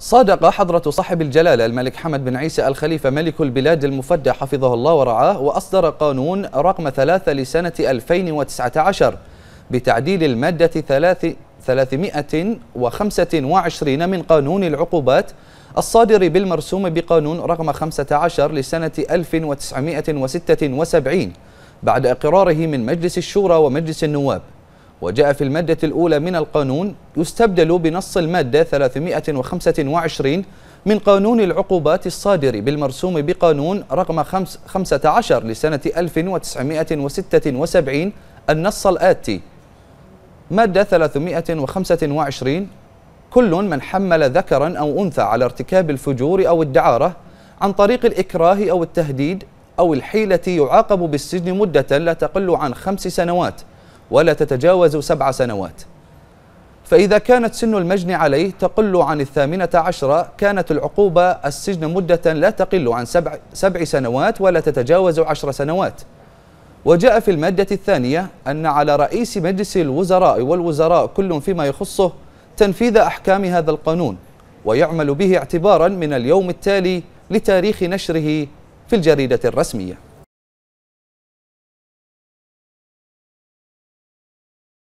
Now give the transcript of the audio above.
صادق حضرة صاحب الجلالة الملك حمد بن عيسى الخليفة ملك البلاد المفدى حفظه الله ورعاه وأصدر قانون رقم ثلاثة لسنة 2019 بتعديل المادة 325 من قانون العقوبات الصادر بالمرسوم بقانون رقم 15 لسنة 1976 بعد إقراره من مجلس الشورى ومجلس النواب وجاء في المادة الأولى من القانون يستبدل بنص المادة 325 من قانون العقوبات الصادر بالمرسوم بقانون رقم 15 لسنة 1976 النص الآتي مادة 325 كل من حمل ذكرا أو أنثى على ارتكاب الفجور أو الدعارة عن طريق الإكراه أو التهديد أو الحيلة يعاقب بالسجن مدة لا تقل عن خمس سنوات ولا تتجاوز سبع سنوات فإذا كانت سن المجن عليه تقل عن الثامنة عشرة كانت العقوبة السجن مدة لا تقل عن سبع, سبع سنوات ولا تتجاوز عشر سنوات وجاء في المادة الثانية أن على رئيس مجلس الوزراء والوزراء كل فيما يخصه تنفيذ أحكام هذا القانون ويعمل به اعتبارا من اليوم التالي لتاريخ نشره في الجريدة الرسمية